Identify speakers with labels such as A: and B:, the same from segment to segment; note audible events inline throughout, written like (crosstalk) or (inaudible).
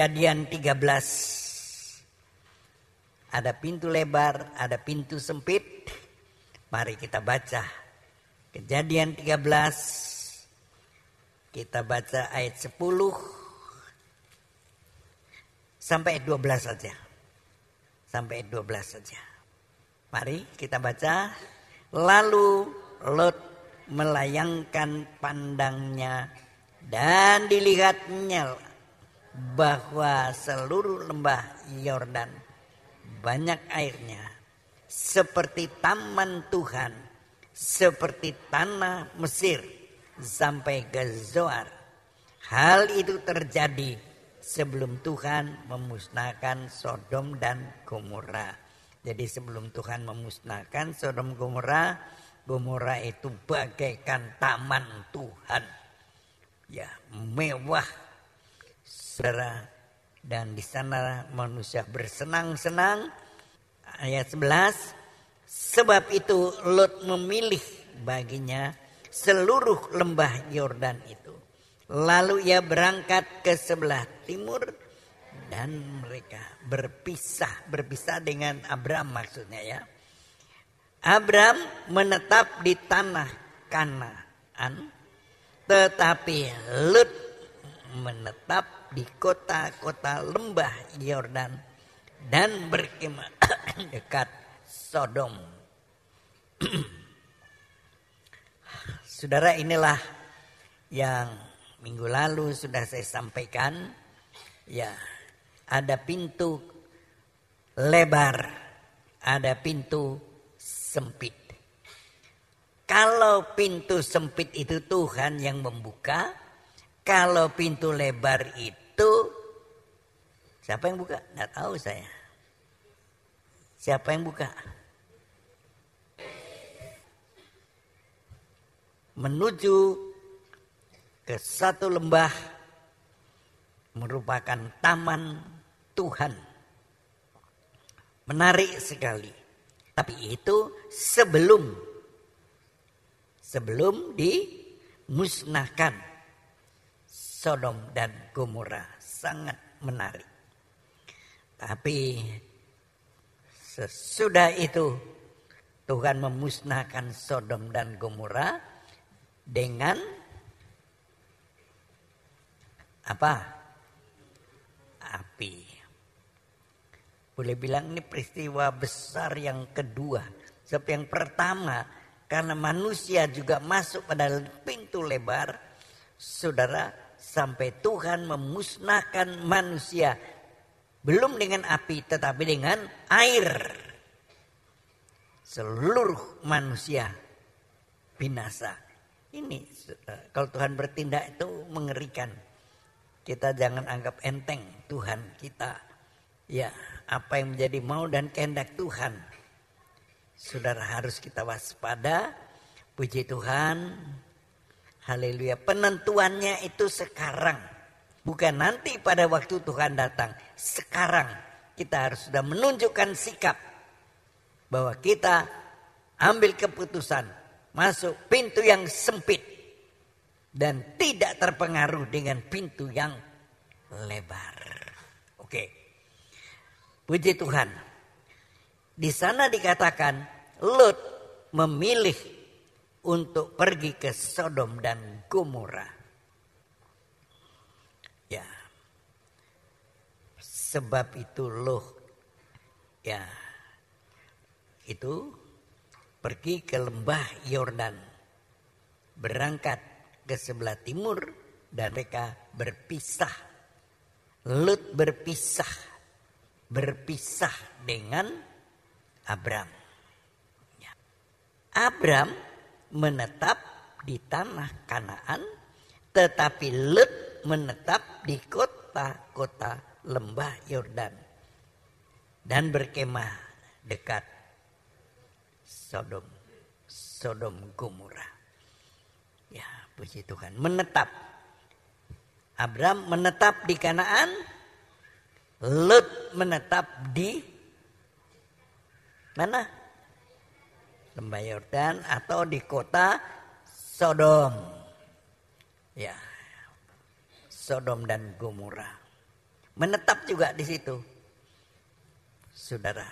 A: kejadian 13. Ada pintu lebar, ada pintu sempit. Mari kita baca. Kejadian 13. Kita baca ayat 10 sampai ayat 12 saja. Sampai ayat 12 saja. Mari kita baca. Lalu Lot melayangkan pandangnya dan dilihatnya bahwa seluruh lembah Yordan banyak airnya seperti taman Tuhan seperti tanah Mesir sampai ke Zoar hal itu terjadi sebelum Tuhan memusnahkan Sodom dan Gomora jadi sebelum Tuhan memusnahkan Sodom Gomora Gomora itu bagaikan taman Tuhan ya mewah saudara. Dan di sana manusia bersenang-senang. Ayat 11. Sebab itu Lot memilih baginya seluruh lembah Yordan itu. Lalu ia berangkat ke sebelah timur dan mereka berpisah, berpisah dengan Abram maksudnya ya. Abram menetap di tanah Kanaan, tetapi Lot menetap di kota-kota lembah Yordan dan berkemah (clears throat) dekat Sodom. (clears throat) Saudara inilah yang minggu lalu sudah saya sampaikan. Ya, ada pintu lebar, ada pintu sempit. Kalau pintu sempit itu Tuhan yang membuka, kalau pintu lebar itu itu siapa yang buka? Tidak tahu saya. Siapa yang buka? Menuju ke satu lembah merupakan taman Tuhan. Menarik sekali. Tapi itu sebelum sebelum dimusnahkan. Sodom dan Gomora sangat menarik. Tapi sesudah itu Tuhan memusnahkan Sodom dan Gomora dengan apa? Api. Boleh bilang ini peristiwa besar yang kedua. Sebab yang pertama karena manusia juga masuk pada pintu lebar, saudara sampai Tuhan memusnahkan manusia belum dengan api tetapi dengan air seluruh manusia binasa ini eh, kalau Tuhan bertindak itu mengerikan kita jangan anggap enteng Tuhan kita ya apa yang menjadi mau dan kehendak Tuhan saudara harus kita waspada puji Tuhan Haleluya. Penentuannya itu sekarang. Bukan nanti pada waktu Tuhan datang. Sekarang kita harus sudah menunjukkan sikap. Bahwa kita ambil keputusan. Masuk pintu yang sempit. Dan tidak terpengaruh dengan pintu yang lebar. Oke. Puji Tuhan. Di sana dikatakan Lot memilih untuk pergi ke Sodom dan Gomora. Ya. Sebab itu loh. Ya. Itu pergi ke lembah Yordan. Berangkat ke sebelah timur dan mereka berpisah. Lut berpisah. Berpisah dengan Abram. Ya. Abram menetap di tanah Kanaan, tetapi Lut menetap di kota-kota lembah Yordan dan berkemah dekat Sodom, Sodom Gomora. Ya, puji Tuhan, menetap. Abram menetap di Kanaan, Lut menetap di mana? lembah Yordan atau di kota Sodom. Ya. Sodom dan Gomora. Menetap juga di situ. Saudara.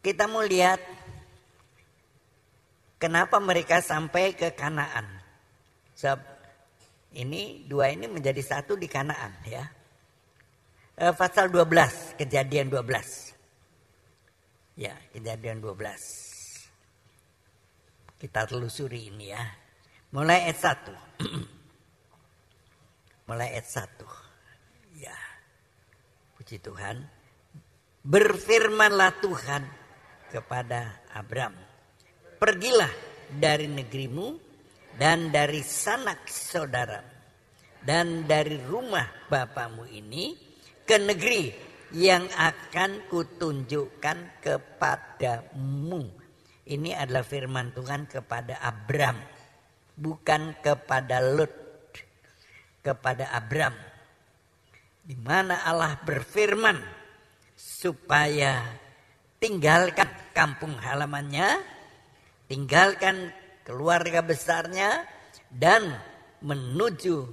A: Kita mau lihat kenapa mereka sampai ke Kanaan. Sebab ini dua ini menjadi satu di Kanaan ya. Eh, pasal 12, kejadian 12. Ya, kejadian 12. Kita telusuri ini ya. Mulai ayat 1. (clears throat) Mulai ayat 1. Ya. Puji Tuhan. Berfirmanlah Tuhan kepada Abram. Pergilah dari negerimu dan dari sanak saudara dan dari rumah bapamu ini ke negeri yang akan kutunjukkan kepadamu. Ini adalah firman Tuhan kepada Abram, bukan kepada Lut, kepada Abram. Di mana Allah berfirman supaya tinggalkan kampung halamannya, tinggalkan keluarga besarnya dan menuju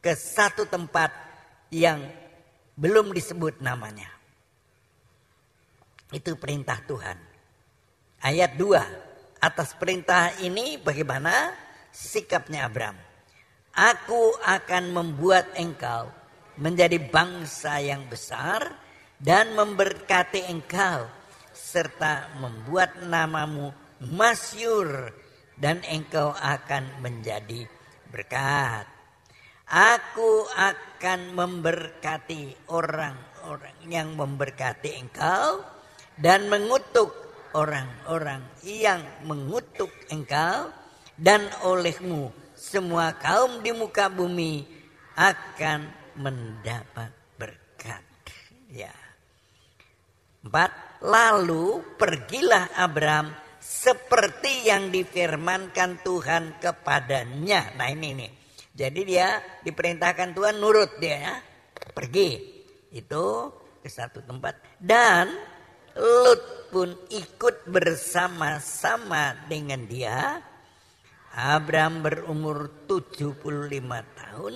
A: ke satu tempat yang belum disebut namanya. Itu perintah Tuhan. Ayat 2. Atas perintah ini bagaimana sikapnya Abram. Aku akan membuat engkau menjadi bangsa yang besar dan memberkati engkau serta membuat namamu masyur dan engkau akan menjadi berkat. Aku akan akan memberkati orang-orang yang memberkati engkau dan mengutuk orang-orang yang mengutuk engkau dan olehmu semua kaum di muka bumi akan mendapat berkat. Ya. Empat, lalu pergilah Abram seperti yang difirmankan Tuhan kepadanya. Nah ini nih jadi dia diperintahkan Tuhan nurut dia ya. Pergi. Itu ke satu tempat. Dan Lut pun ikut bersama-sama dengan dia. Abraham berumur 75 tahun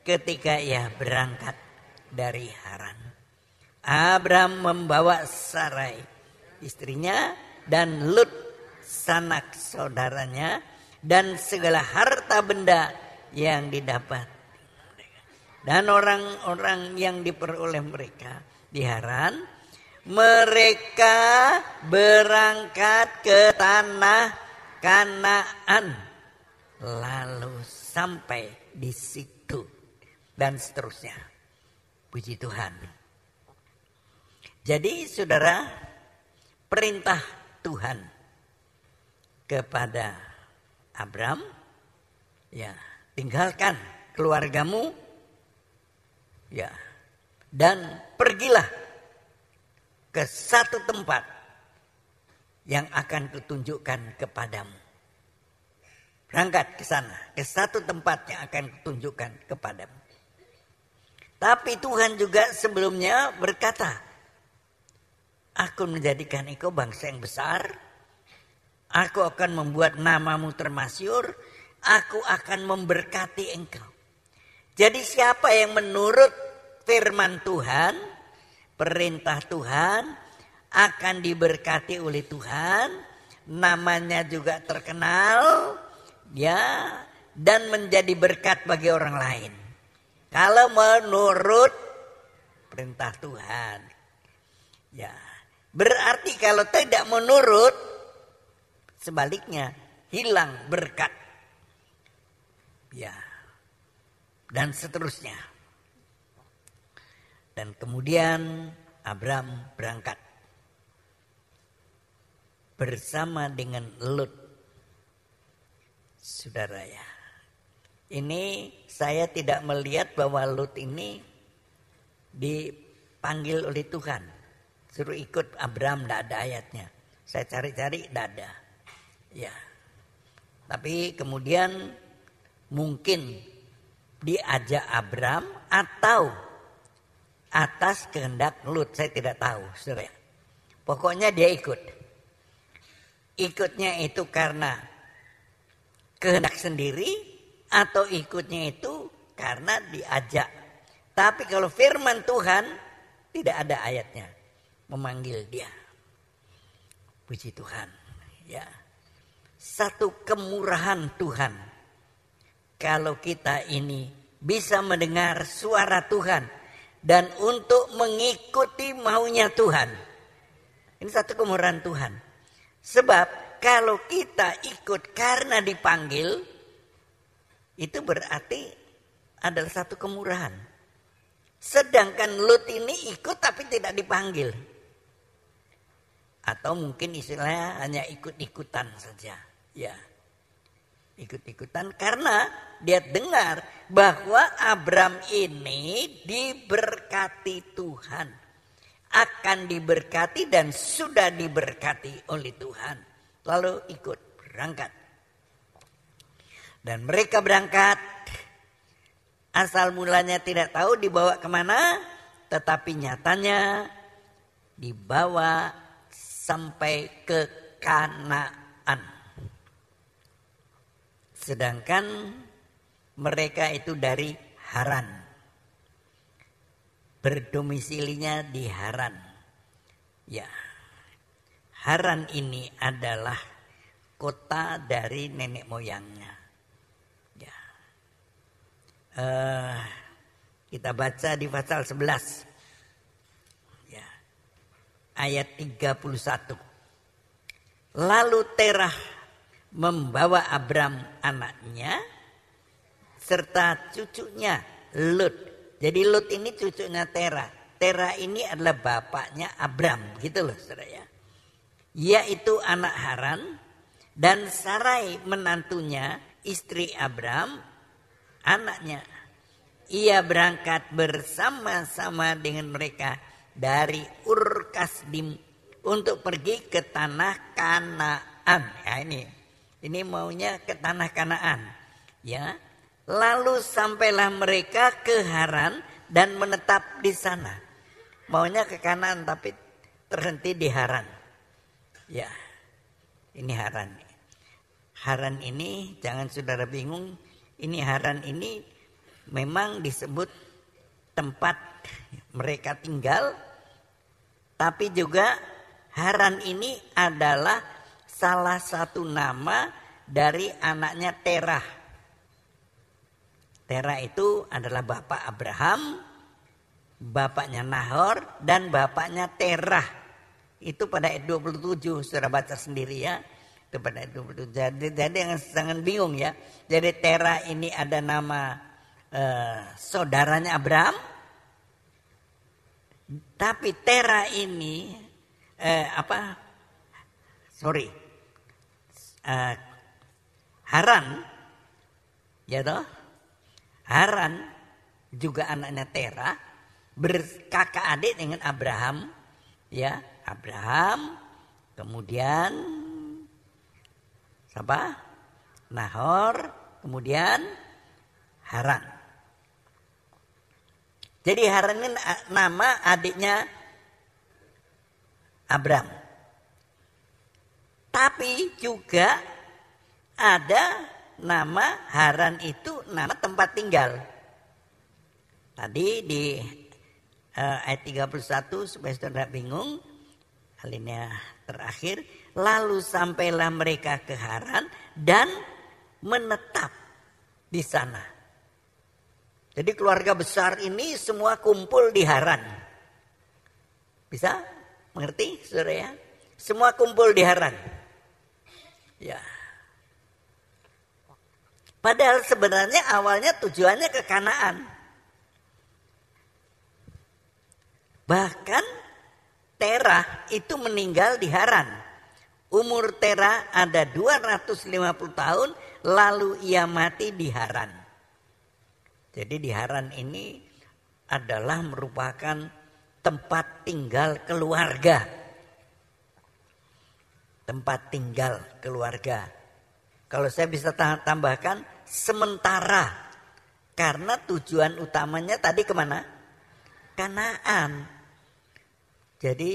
A: ketika ia berangkat dari Haran. Abraham membawa Sarai istrinya dan Lut sanak saudaranya dan segala harta benda yang didapat. Dan orang-orang yang diperoleh mereka diharan mereka berangkat ke tanah Kanaan. Lalu sampai di situ dan seterusnya. Puji Tuhan. Jadi saudara, perintah Tuhan kepada Abram ya tinggalkan keluargamu ya dan pergilah ke satu tempat yang akan kutunjukkan kepadamu. Berangkat ke sana, ke satu tempat yang akan kutunjukkan kepadamu. Tapi Tuhan juga sebelumnya berkata, Aku menjadikan engkau bangsa yang besar, Aku akan membuat namamu termasyur, aku akan memberkati engkau. Jadi siapa yang menurut firman Tuhan, perintah Tuhan akan diberkati oleh Tuhan, namanya juga terkenal ya dan menjadi berkat bagi orang lain. Kalau menurut perintah Tuhan. Ya. Berarti kalau tidak menurut sebaliknya hilang berkat Ya. Dan seterusnya. Dan kemudian Abram berangkat bersama dengan Lut. Saudara ya. Ini saya tidak melihat bahwa Lut ini dipanggil oleh Tuhan. Suruh ikut Abram tidak ada ayatnya. Saya cari-cari tidak ada. Ya. Tapi kemudian Mungkin diajak Abram atau atas kehendak Lut. Saya tidak tahu, saudara. Pokoknya dia ikut. Ikutnya itu karena kehendak sendiri atau ikutnya itu karena diajak. Tapi kalau firman Tuhan tidak ada ayatnya memanggil dia. Puji Tuhan. Ya. Satu kemurahan Tuhan kalau kita ini bisa mendengar suara Tuhan dan untuk mengikuti maunya Tuhan. Ini satu kemurahan Tuhan. Sebab kalau kita ikut karena dipanggil itu berarti adalah satu kemurahan. Sedangkan Lut ini ikut tapi tidak dipanggil. Atau mungkin istilahnya hanya ikut-ikutan saja. Ya ikut-ikutan karena dia dengar bahwa Abram ini diberkati Tuhan. Akan diberkati dan sudah diberkati oleh Tuhan. Lalu ikut berangkat. Dan mereka berangkat. Asal mulanya tidak tahu dibawa kemana. Tetapi nyatanya dibawa sampai ke Kanaan. Sedangkan mereka itu dari Haran. Berdomisilinya di Haran. Ya. Haran ini adalah kota dari nenek moyangnya. Ya. Uh, kita baca di pasal 11 ya, ayat 31. Lalu Terah membawa Abram anaknya serta cucunya Lut. Jadi Lut ini cucunya Tera. Tera ini adalah bapaknya Abram gitu loh saudara Yaitu anak Haran dan Sarai menantunya istri Abram anaknya. Ia berangkat bersama-sama dengan mereka dari Ur Kasdim untuk pergi ke tanah Kanaan. Ya ini ini maunya ke tanah Kanaan, ya. Lalu sampailah mereka ke Haran dan menetap di sana. Maunya ke Kanaan tapi terhenti di Haran. Ya. Ini Haran. Haran ini jangan saudara bingung, ini Haran ini memang disebut tempat mereka tinggal tapi juga Haran ini adalah salah satu nama dari anaknya Terah. Terah itu adalah bapak Abraham, bapaknya Nahor dan bapaknya Terah. Itu pada ayat 27 sudah baca sendiri ya. Itu pada ayat 27. Jadi, jadi yang jangan bingung ya. Jadi Terah ini ada nama eh, saudaranya Abraham. Tapi Terah ini eh, apa? Sorry, uh, Haran, ya toh, Haran juga anaknya Tera berkakak adik dengan Abraham, ya Abraham, kemudian siapa? Nahor, kemudian Haran. Jadi Haran ini eh, nama adiknya Abraham. Tapi juga ada nama Haran itu nama tempat tinggal. Tadi di eh, ayat 31 supaya saudara bingung alinea terakhir lalu sampailah mereka ke Haran dan menetap di sana. Jadi keluarga besar ini semua kumpul di Haran. Bisa mengerti saudara ya? Semua kumpul di Haran. Ya. Padahal sebenarnya awalnya tujuannya ke Kanaan. Bahkan Terah itu meninggal di Haran. Umur Terah ada 250 tahun lalu ia mati di Haran. Jadi di Haran ini adalah merupakan tempat tinggal keluarga tempat tinggal keluarga. Kalau saya bisa tambahkan sementara karena tujuan utamanya tadi kemana? Kanaan. Jadi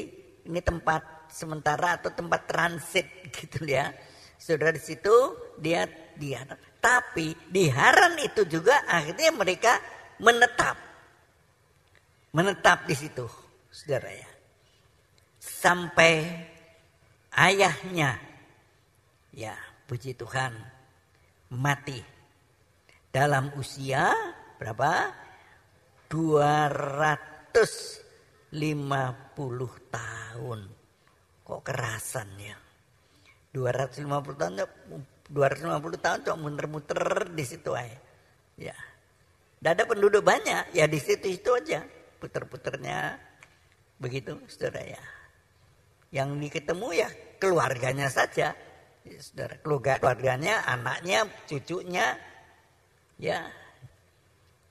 A: ini tempat sementara atau tempat transit (laughs) gitu ya. Saudara di situ dia di Tapi di Haran itu juga akhirnya mereka menetap. Menetap di situ, saudara ya. Sampai ayahnya ya puji Tuhan mati dalam usia berapa 250 tahun kok kerasan ya 250 tahun 250 ya, tahun cuma muter-muter di situ aja ya tidak ada penduduk banyak ya di situ itu aja puter-puternya begitu saudara ya yang diketemu ya keluarganya saja ya, saudara keluarga keluarganya anaknya cucunya ya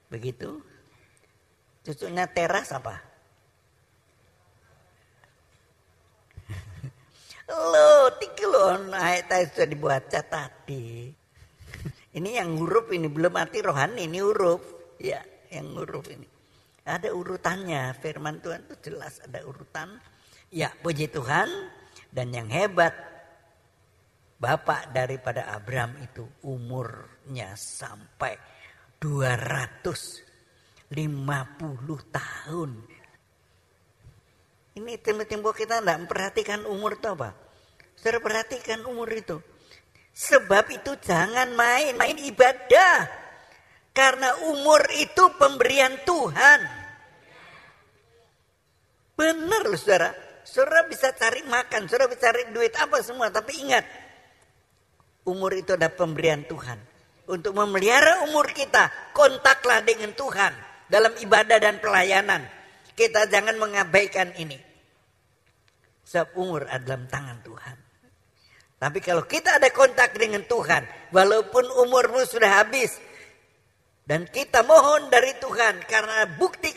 A: begitu cucunya teras apa (laughs) lo tiga lo naik tadi sudah cat tadi (laughs) ini yang huruf ini belum mati rohani ini huruf ya yang huruf ini ada urutannya firman Tuhan itu jelas ada urutan Ya puji Tuhan dan yang hebat bapak daripada Abram itu umurnya sampai 250 tahun. Ini timbul-timbul kita tidak memperhatikan umur itu apa? Saudara perhatikan umur itu. Sebab itu jangan main-main ibadah. Karena umur itu pemberian Tuhan. Benar loh saudara. Saudara bisa cari makan, saudara bisa cari duit apa semua. Tapi ingat, umur itu ada pemberian Tuhan. Untuk memelihara umur kita, kontaklah dengan Tuhan dalam ibadah dan pelayanan. Kita jangan mengabaikan ini. Sebab umur ada tangan Tuhan. Tapi kalau kita ada kontak dengan Tuhan, walaupun umurmu sudah habis, dan kita mohon dari Tuhan karena bukti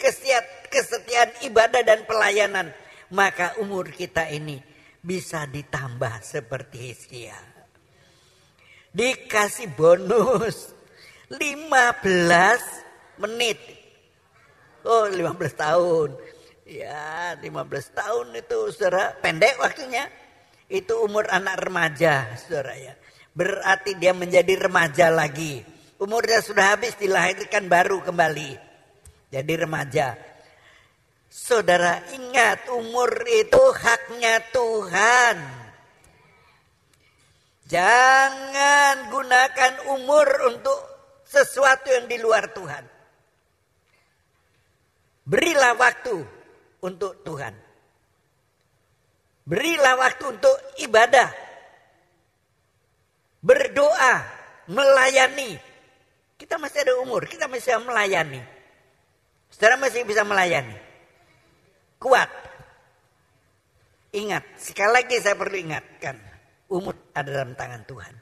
A: kesetiaan ibadah dan pelayanan maka umur kita ini bisa ditambah seperti Hizkia. Dikasih bonus 15 menit. Oh, 15 tahun. Ya, 15 tahun itu saudara pendek waktunya. Itu umur anak remaja, saudara ya. Berarti dia menjadi remaja lagi. Umurnya sudah habis dilahirkan baru kembali. Jadi remaja. Saudara ingat umur itu haknya Tuhan. Jangan gunakan umur untuk sesuatu yang di luar Tuhan. Berilah waktu untuk Tuhan. Berilah waktu untuk ibadah. Berdoa, melayani. Kita masih ada umur, kita masih bisa melayani. Saudara masih bisa melayani kuat. Ingat, sekali lagi saya perlu ingatkan, umur ada dalam tangan Tuhan.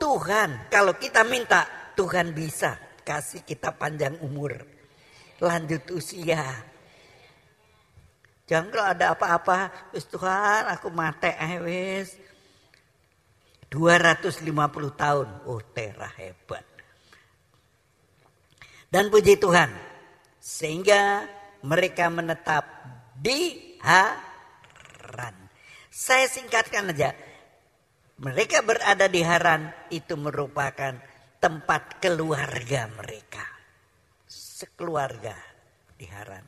A: Tuhan, kalau kita minta, Tuhan bisa kasih kita panjang umur, lanjut usia. Jangan kalau ada apa-apa, Tuhan aku mati eh 250 tahun, oh terah hebat. Dan puji Tuhan, sehingga mereka menetap di Haran. Saya singkatkan aja. Mereka berada di Haran itu merupakan tempat keluarga mereka. Sekeluarga di Haran.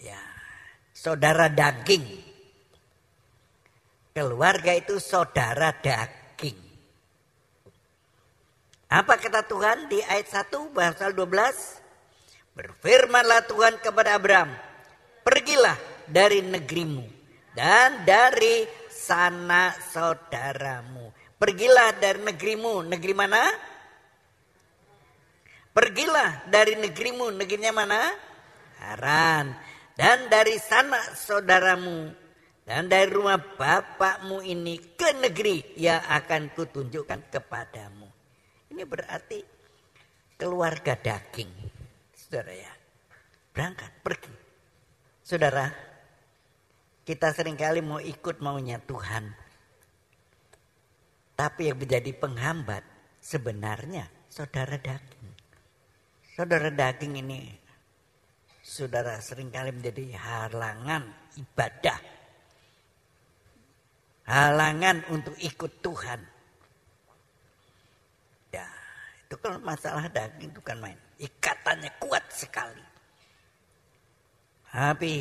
A: Ya, saudara daging. Keluarga itu saudara daging. Apa kata Tuhan di ayat 1 pasal 12? Berfirmanlah Tuhan kepada Abram, pergilah dari negerimu dan dari sana saudaramu. Pergilah dari negerimu, negeri mana? Pergilah dari negerimu, negerinya mana? Haran. Dan dari sana saudaramu dan dari rumah bapakmu ini ke negeri yang akan kutunjukkan kepadamu. Ini berarti keluarga daging. Saudara ya, berangkat, pergi. Saudara, kita seringkali mau ikut maunya Tuhan. Tapi yang menjadi penghambat sebenarnya saudara daging. Saudara daging ini saudara seringkali menjadi halangan ibadah. Halangan untuk ikut Tuhan. Ya, itu kan masalah daging bukan main. Ikatannya kuat sekali. Tapi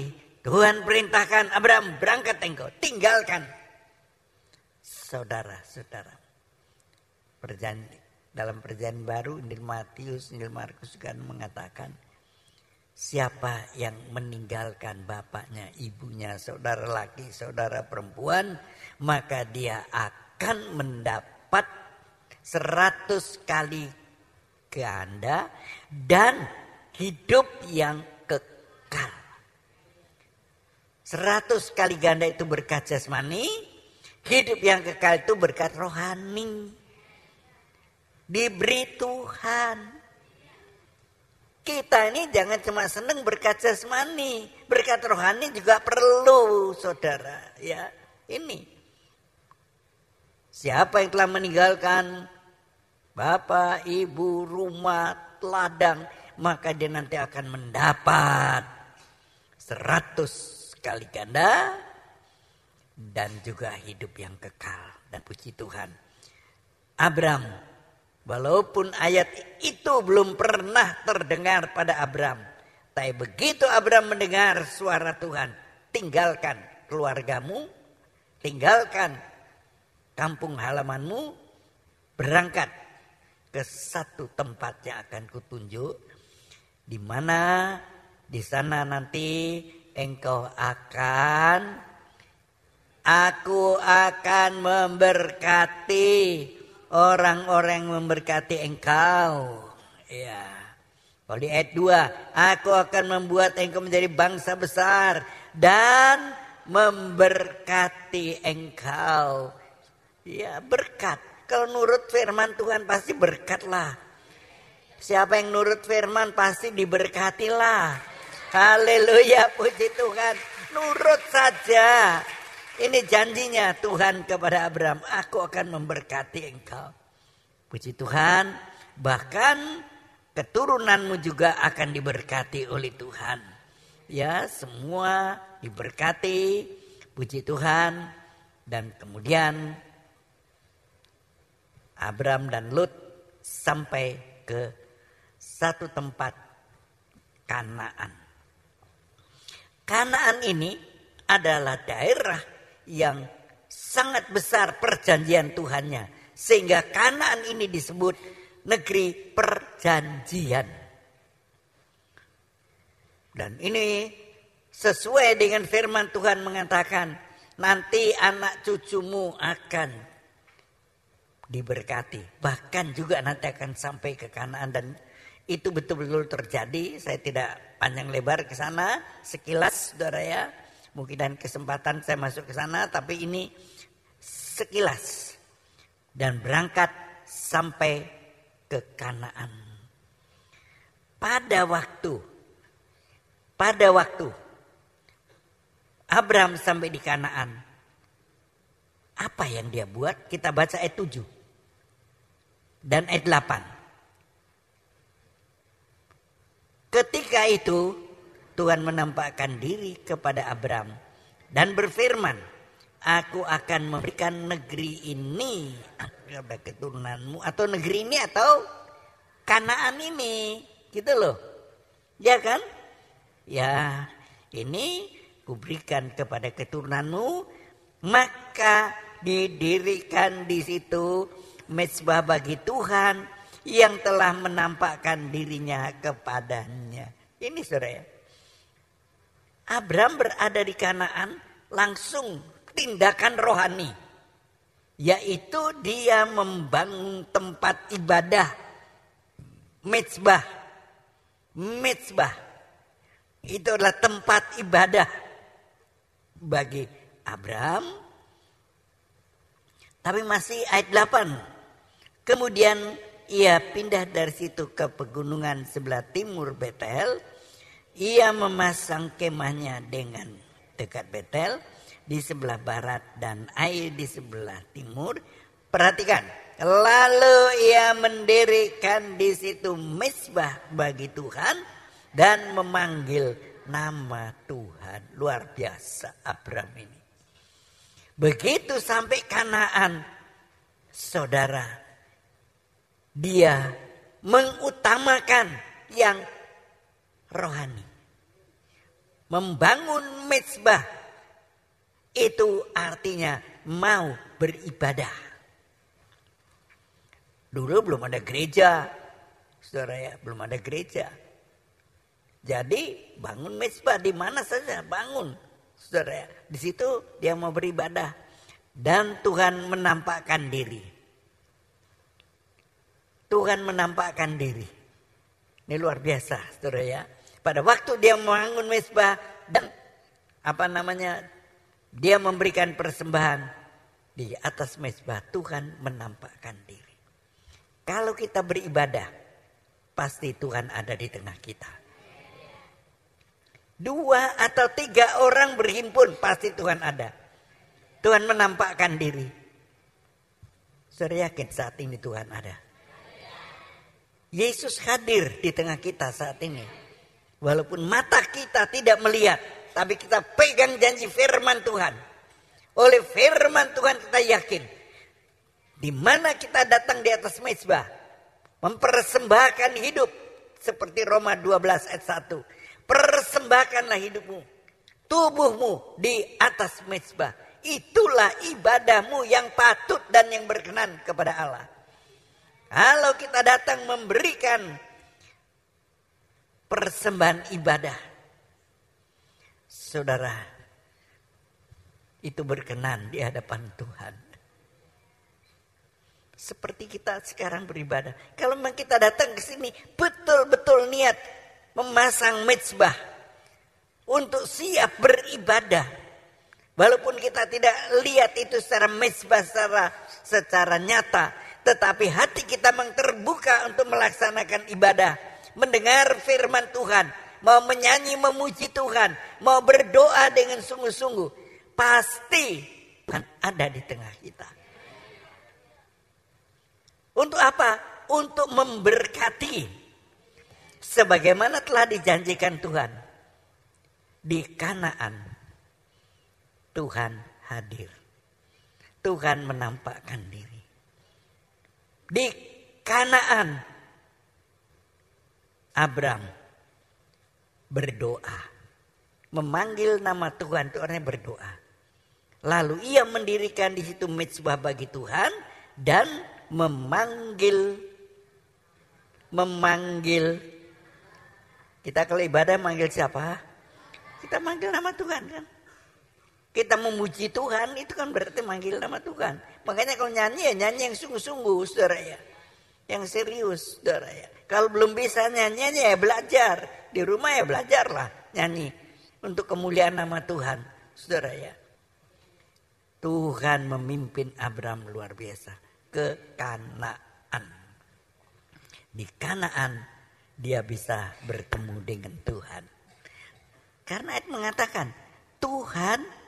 A: Tuhan perintahkan Abraham berangkat engkau. Tinggalkan. Saudara-saudara. Perjanjian dalam perjanjian baru Injil Matius, Injil Markus kan mengatakan siapa yang meninggalkan bapaknya, ibunya, saudara laki, saudara perempuan, maka dia akan mendapat seratus kali ganda dan hidup yang kekal. Seratus kali ganda itu berkat jasmani, hidup yang kekal itu berkat rohani. Diberi Tuhan. Kita ini jangan cuma seneng berkat jasmani, berkat rohani juga perlu, saudara. Ya, ini siapa yang telah meninggalkan bapak, ibu, rumah, ladang, maka dia nanti akan mendapat seratus kali ganda dan juga hidup yang kekal. Dan puji Tuhan. Abram, walaupun ayat itu belum pernah terdengar pada Abram. Tapi begitu Abram mendengar suara Tuhan, tinggalkan keluargamu, tinggalkan kampung halamanmu, berangkat ke satu tempat yang akan kutunjuk di mana di sana nanti engkau akan aku akan memberkati orang-orang yang memberkati engkau ya kalau di ayat 2 aku akan membuat engkau menjadi bangsa besar dan memberkati engkau ya berkat kalau nurut firman Tuhan pasti berkatlah. Siapa yang nurut firman pasti diberkati lah. Haleluya puji Tuhan. Nurut saja. Ini janjinya Tuhan kepada Abraham. Aku akan memberkati engkau. Puji Tuhan. Bahkan keturunanmu juga akan diberkati oleh Tuhan. Ya semua diberkati. Puji Tuhan. Dan kemudian Abram dan Lut sampai ke satu tempat Kanaan. Kanaan ini adalah daerah yang sangat besar perjanjian Tuhannya. Sehingga Kanaan ini disebut negeri perjanjian. Dan ini sesuai dengan firman Tuhan mengatakan, nanti anak cucumu akan diberkati. Bahkan juga nanti akan sampai ke Kanaan dan itu betul-betul terjadi. Saya tidak panjang lebar ke sana, sekilas saudara ya. Mungkin dan kesempatan saya masuk ke sana, tapi ini sekilas. Dan berangkat sampai ke Kanaan. Pada waktu, pada waktu Abraham sampai di Kanaan, apa yang dia buat? Kita baca ayat 7 dan ayat 8. Ketika itu Tuhan menampakkan diri kepada Abram dan berfirman, "Aku akan memberikan negeri ini kepada keturunanmu atau negeri ini atau Kanaan ini." Gitu loh. Ya kan? Ya, ini kuberikan kepada keturunanmu, maka didirikan di situ mesbah bagi Tuhan yang telah menampakkan dirinya kepadanya. Ini saudara ya. Abraham berada di Kanaan langsung tindakan rohani. Yaitu dia membangun tempat ibadah. Mitzbah. Mitzbah. Itu adalah tempat ibadah. Bagi Abraham. Tapi masih ayat 8. Kemudian ia pindah dari situ ke pegunungan sebelah timur Betel. Ia memasang kemahnya dengan dekat Betel di sebelah barat dan air di sebelah timur. Perhatikan, lalu ia mendirikan di situ mesbah bagi Tuhan dan memanggil nama Tuhan. Luar biasa Abraham ini. Begitu sampai Kanaan, saudara dia mengutamakan yang rohani. Membangun mezbah itu artinya mau beribadah. Dulu belum ada gereja, saudara ya, belum ada gereja. Jadi bangun mezbah di mana saja bangun, saudara ya. Di situ dia mau beribadah dan Tuhan menampakkan diri. Tuhan menampakkan diri. Ini luar biasa, saudara ya. Pada waktu dia membangun mesbah dan apa namanya dia memberikan persembahan di atas mesbah Tuhan menampakkan diri. Kalau kita beribadah, pasti Tuhan ada di tengah kita. Dua atau tiga orang berhimpun, pasti Tuhan ada. Tuhan menampakkan diri. Saya yakin saat ini Tuhan ada. Yesus hadir di tengah kita saat ini. Walaupun mata kita tidak melihat, tapi kita pegang janji firman Tuhan. Oleh firman Tuhan kita yakin. Di mana kita datang di atas mezbah, mempersembahkan hidup seperti Roma 12 ayat 1. Persembahkanlah hidupmu, tubuhmu di atas mezbah. Itulah ibadahmu yang patut dan yang berkenan kepada Allah. Kalau kita datang memberikan persembahan ibadah. Saudara, itu berkenan di hadapan Tuhan. Seperti kita sekarang beribadah. Kalau memang kita datang ke sini betul-betul niat memasang mitzbah untuk siap beribadah. Walaupun kita tidak lihat itu secara mitzbah secara secara nyata, tetapi hati kita memang terbuka untuk melaksanakan ibadah. Mendengar firman Tuhan. Mau menyanyi memuji Tuhan. Mau berdoa dengan sungguh-sungguh. Pasti Tuhan ada di tengah kita. Untuk apa? Untuk memberkati. Sebagaimana telah dijanjikan Tuhan. Di kanaan. Tuhan hadir. Tuhan menampakkan diri di Kanaan. Abram berdoa. Memanggil nama Tuhan, Tuhan berdoa. Lalu ia mendirikan di situ mitzbah bagi Tuhan dan memanggil memanggil kita kalau ibadah manggil siapa? Kita manggil nama Tuhan kan? kita memuji Tuhan itu kan berarti manggil nama Tuhan. Makanya kalau nyanyi ya nyanyi yang sungguh-sungguh saudara ya. Yang serius saudara ya. Kalau belum bisa nyanyi-nyanyi ya, ya belajar. Di rumah ya belajarlah nyanyi. Untuk kemuliaan nama Tuhan saudara ya. Tuhan memimpin Abraham luar biasa ke Kanaan. Di Kanaan dia bisa bertemu dengan Tuhan. Karena ayat mengatakan Tuhan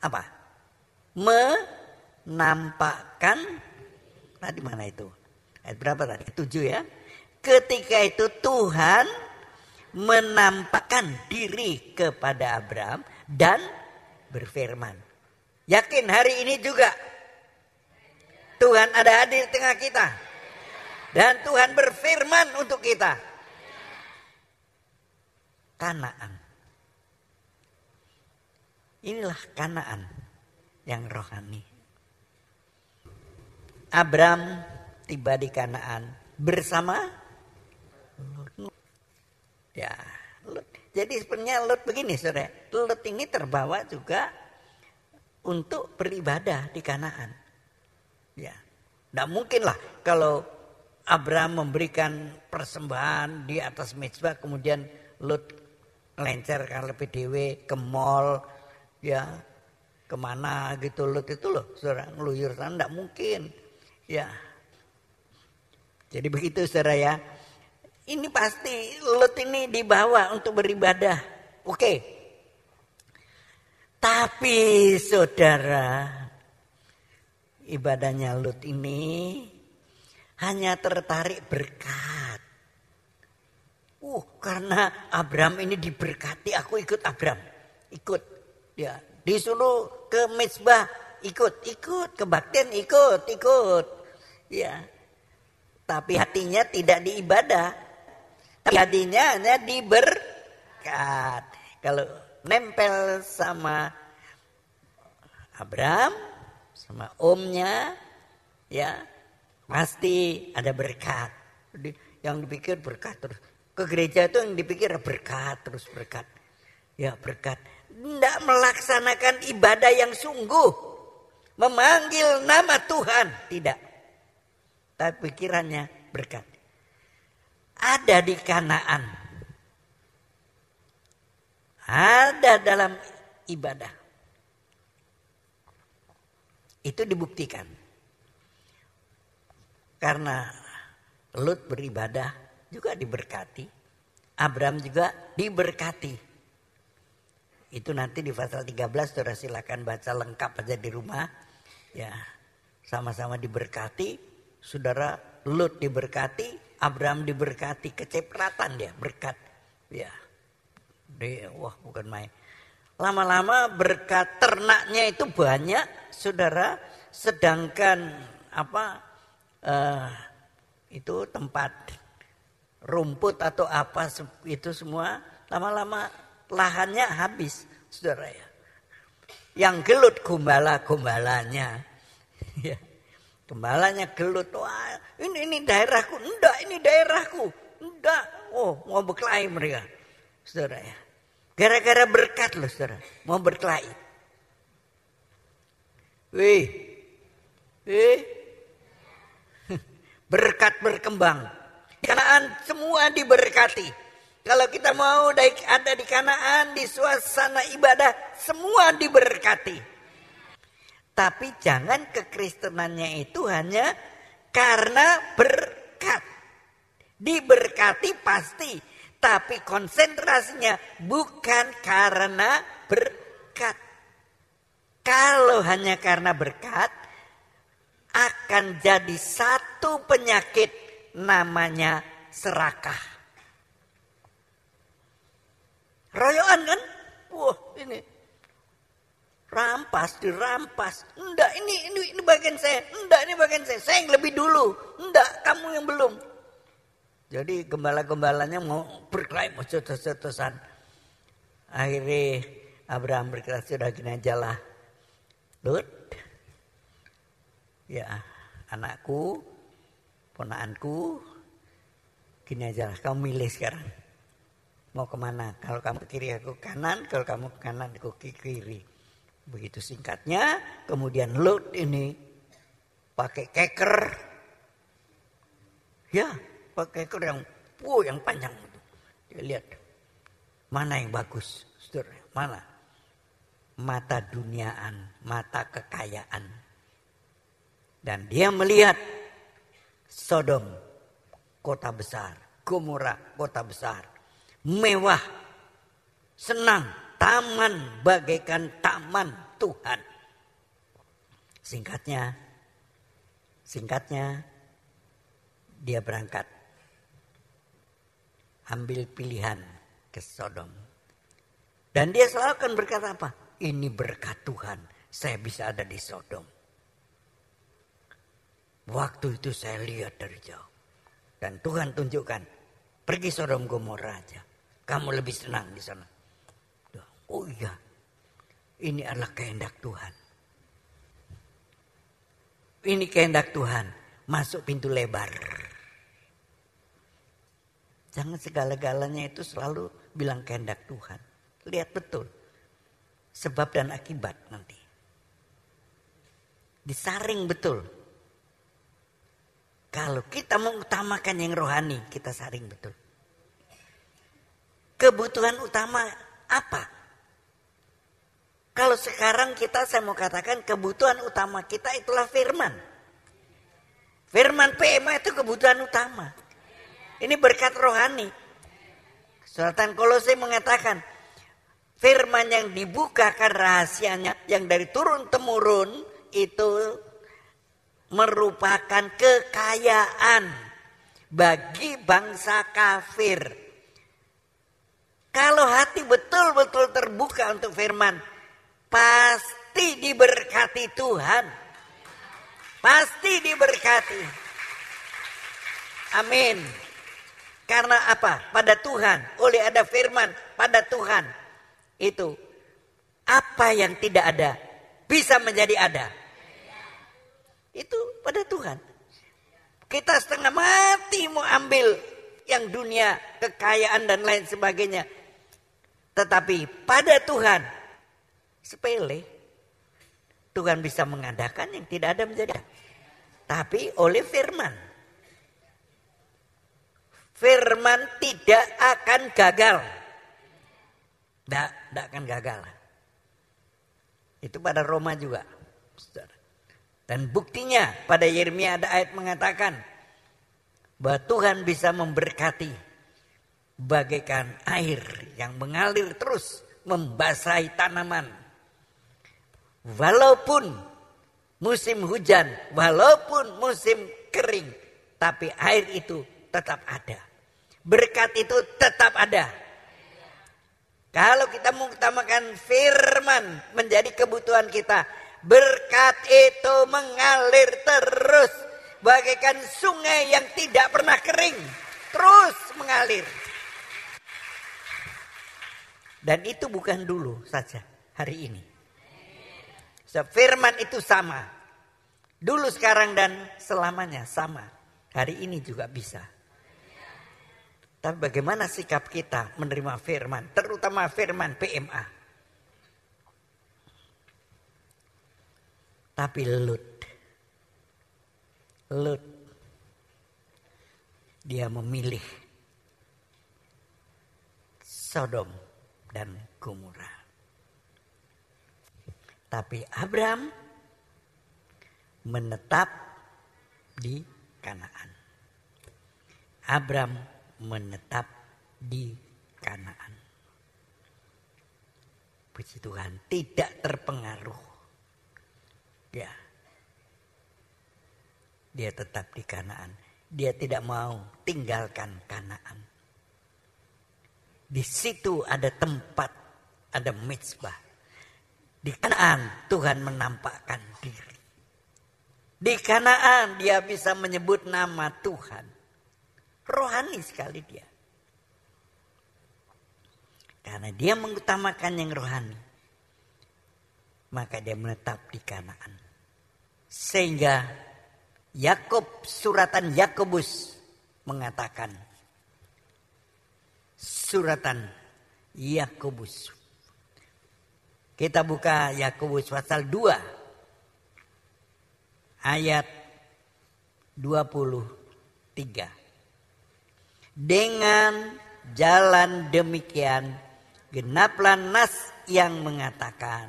A: apa? Menampakkan tadi nah, mana itu? Ayat berapa tadi? Tujuh ya. Ketika itu Tuhan menampakkan diri kepada Abraham dan berfirman. Yakin hari ini juga Tuhan ada hadir di tengah kita. Dan Tuhan berfirman untuk kita. Kanaan. Inilah kanaan yang rohani. Abram tiba di kanaan bersama Lut. Ya, Lut. Jadi sebenarnya Lut begini sore. Lut ini terbawa juga untuk beribadah di kanaan. Ya, tidak mungkin lah kalau Abraham memberikan persembahan di atas mezbah, kemudian Lut lencer karena PDW ke mall ya kemana gitu loh itu loh saudara ngeluyur sana tidak mungkin ya jadi begitu saudara ya ini pasti Lut ini dibawa untuk beribadah oke tapi saudara ibadahnya Lut ini hanya tertarik berkat uh karena Abram ini diberkati aku ikut Abram ikut Ya, disuruh ke Mitzbah ikut, ikut ke Bakten ikut, ikut. Ya. Tapi hatinya tidak diibadah. Tapi hatinya hanya diberkat. Kalau nempel sama Abraham sama omnya ya pasti ada berkat. Yang dipikir berkat terus. Ke gereja itu yang dipikir berkat terus berkat. Ya berkat tidak melaksanakan ibadah yang sungguh, memanggil nama Tuhan, tidak. Tapi pikirannya berkat. Ada di Kanaan. Ada dalam ibadah. Itu dibuktikan. Karena Lut beribadah juga diberkati. Abram juga diberkati itu nanti di pasal 13 sudah silakan baca lengkap aja di rumah. Ya, sama-sama diberkati, saudara Lut diberkati, Abraham diberkati, kecepratan dia berkat. Ya, dia, wah bukan main. Lama-lama berkat ternaknya itu banyak, saudara. Sedangkan apa uh, itu tempat rumput atau apa itu semua lama-lama lahannya habis, saudara ya. Yang gelut gembala-gembalanya. (laughs) Ya. Gembalanya gelut, wah ini, ini daerahku, enggak ini daerahku, enggak. Oh mau berkelahi mereka, saudara ya. Gara-gara berkat loh saudara, mau berkelahi. Wih, wih, (laughs) berkat berkembang. Kanaan semua diberkati. Kalau kita mau ada di kanaan, di suasana ibadah, semua diberkati. Tapi jangan kekristenannya itu hanya karena berkat. Diberkati pasti, tapi konsentrasinya bukan karena berkat. Kalau hanya karena berkat, akan jadi satu penyakit namanya serakah. Rayaan kan? Wah ini rampas dirampas enggak ini ini, ini bagian saya enggak ini bagian saya saya yang lebih dulu enggak kamu yang belum jadi gembala-gembalanya mau berkelahi mau cetus-cetusan akhirnya Abraham berkata sudah gini aja lah Lut ya anakku ponakanku, gini aja lah kamu milih sekarang mau kemana. Kalau kamu kiri aku kanan, kalau kamu kanan aku kiri. Begitu singkatnya, kemudian load ini pakai keker. Ya, pakai keker yang wow, yang panjang Dia lihat mana yang bagus, saudara, mana? Mata duniaan, mata kekayaan. Dan dia melihat Sodom, kota besar, Gomora, kota besar mewah, senang, taman bagaikan taman Tuhan. Singkatnya, singkatnya dia berangkat ambil pilihan ke Sodom. Dan dia selalu akan berkata apa? Ini berkat Tuhan, saya bisa ada di Sodom. Waktu itu saya lihat dari jauh. Dan Tuhan tunjukkan, pergi Sodom Gomora aja. Kamu lebih senang di sana. Oh iya, ini adalah kehendak Tuhan. Ini kehendak Tuhan. Masuk pintu lebar. Jangan segala-galanya itu selalu bilang kehendak Tuhan. Lihat betul. Sebab dan akibat nanti. Disaring betul. Kalau kita mengutamakan yang rohani, kita saring betul kebutuhan utama apa? Kalau sekarang kita saya mau katakan kebutuhan utama kita itulah firman. Firman PMA itu kebutuhan utama. Ini berkat rohani. Sultan Kolose mengatakan, firman yang dibukakan rahasianya yang dari turun temurun itu merupakan kekayaan bagi bangsa kafir. Kalau hati betul-betul terbuka untuk firman, pasti diberkati Tuhan. Pasti diberkati. Amin. Karena apa? Pada Tuhan, oleh ada firman pada Tuhan. Itu apa yang tidak ada bisa menjadi ada. Itu pada Tuhan. Kita setengah mati mau ambil yang dunia, kekayaan dan lain sebagainya tetapi pada Tuhan sepele. Tuhan bisa mengadakan yang tidak ada menjadi. Tapi oleh firman. Firman tidak akan gagal. Tidak, tidak akan gagal. Itu pada Roma juga. Dan buktinya pada Yeremia ada ayat mengatakan bahwa Tuhan bisa memberkati bagaikan air yang mengalir terus membasahi tanaman. Walaupun musim hujan, walaupun musim kering, tapi air itu tetap ada. Berkat itu tetap ada. Kalau kita mengutamakan firman menjadi kebutuhan kita, berkat itu mengalir terus bagaikan sungai yang tidak pernah kering, terus mengalir. Dan itu bukan dulu saja, hari ini. Firman itu sama. Dulu, sekarang, dan selamanya sama. Hari ini juga bisa. Tapi bagaimana sikap kita menerima firman, terutama firman PMA. Tapi Lut. Lut. Dia memilih Sodom dan Gomora. Tapi Abram menetap di Kanaan. Abram menetap di Kanaan. Puji Tuhan, tidak terpengaruh. Ya. Dia tetap di Kanaan. Dia tidak mau tinggalkan Kanaan. Di situ ada tempat, ada mitzbah. Di Kanaan Tuhan menampakkan diri. Di Kanaan dia bisa menyebut nama Tuhan. Rohani sekali dia. Karena dia mengutamakan yang rohani. Maka dia menetap di Kanaan. Sehingga Yakob suratan Yakobus mengatakan suratan Yakobus. Kita buka Yakobus pasal 2 ayat 23. Dengan jalan demikian genaplah nas yang mengatakan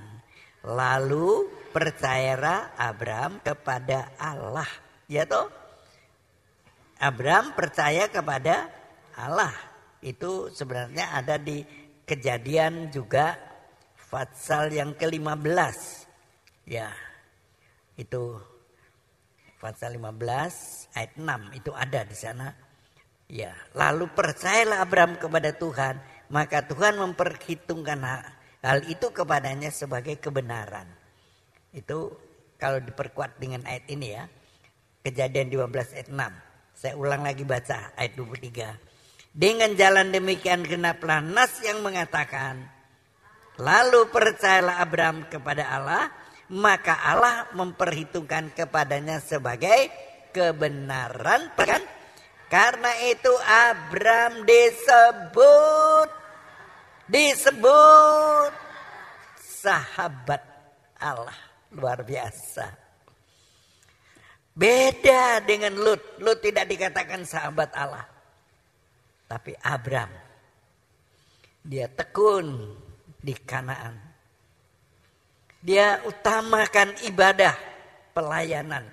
A: lalu percayalah Abraham kepada Allah ya toh Abraham percaya kepada Allah itu sebenarnya ada di kejadian juga Fatsal yang ke-15. Ya, itu Fatsal 15 ayat 6 itu ada di sana. Ya, lalu percayalah Abraham kepada Tuhan, maka Tuhan memperhitungkan hal, itu kepadanya sebagai kebenaran. Itu kalau diperkuat dengan ayat ini ya. Kejadian 12 ayat 6. Saya ulang lagi baca ayat 23. Dengan jalan demikian genaplah nas yang mengatakan Lalu percayalah Abraham kepada Allah Maka Allah memperhitungkan kepadanya sebagai kebenaran kan? Karena itu Abraham disebut Disebut sahabat Allah Luar biasa Beda dengan Lut Lut tidak dikatakan sahabat Allah tapi Abram dia tekun di Kanaan. Dia utamakan ibadah, pelayanan.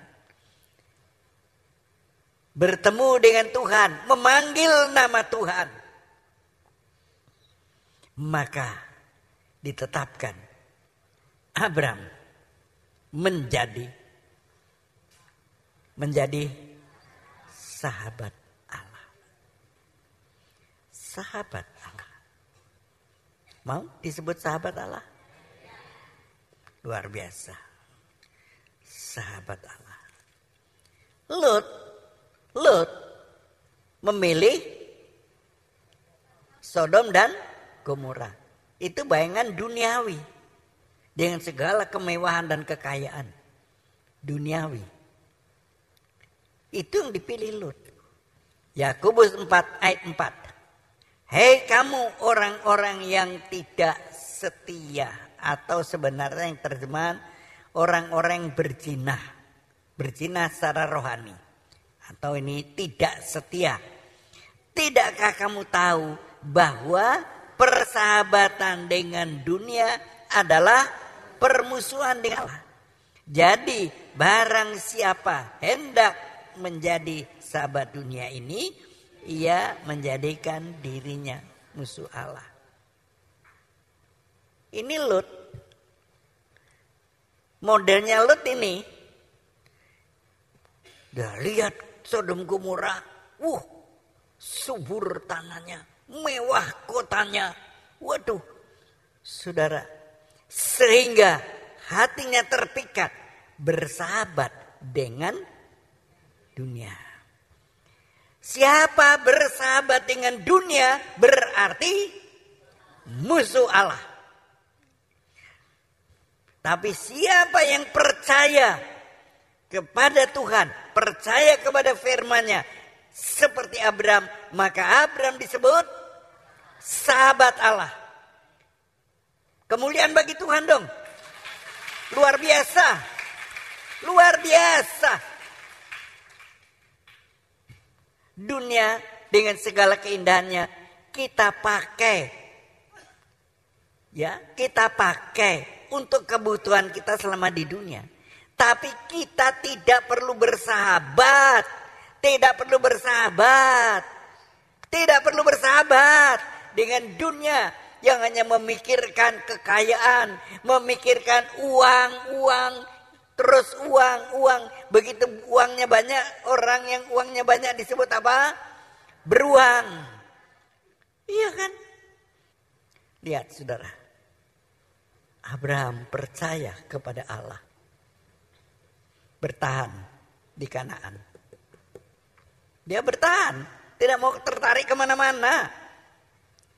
A: Bertemu dengan Tuhan, memanggil nama Tuhan. Maka ditetapkan Abram menjadi menjadi sahabat sahabat Allah. Mau disebut sahabat Allah? Luar biasa. Sahabat Allah. Lut, Lut memilih Sodom dan Gomora. Itu bayangan duniawi. Dengan segala kemewahan dan kekayaan. Duniawi. Itu yang dipilih Lut. Yakobus 4 ayat 4. Hei kamu orang-orang yang tidak setia atau sebenarnya yang terjemahan orang-orang yang berjinah. Berjinah secara rohani atau ini tidak setia. Tidakkah kamu tahu bahwa persahabatan dengan dunia adalah permusuhan dengan Allah? Jadi barang siapa hendak menjadi sahabat dunia ini ia menjadikan dirinya musuh Allah. Ini Lut. Modelnya Lut ini. Dah lihat Sodom Gomora. Wuh, subur tanahnya. Mewah kotanya. Waduh, saudara. Sehingga hatinya terpikat bersahabat dengan dunia. Siapa bersahabat dengan dunia berarti musuh Allah. Tapi siapa yang percaya kepada Tuhan, percaya kepada firman-Nya seperti Abraham, maka Abraham disebut sahabat Allah. Kemuliaan bagi Tuhan dong. Luar biasa. Luar biasa. dunia dengan segala keindahannya kita pakai ya kita pakai untuk kebutuhan kita selama di dunia tapi kita tidak perlu bersahabat tidak perlu bersahabat tidak perlu bersahabat dengan dunia yang hanya memikirkan kekayaan memikirkan uang uang Terus uang, uang. Begitu uangnya banyak, orang yang uangnya banyak disebut apa? Beruang. Iya kan? Lihat saudara. Abraham percaya kepada Allah. Bertahan di kanaan. Dia bertahan. Tidak mau tertarik kemana-mana.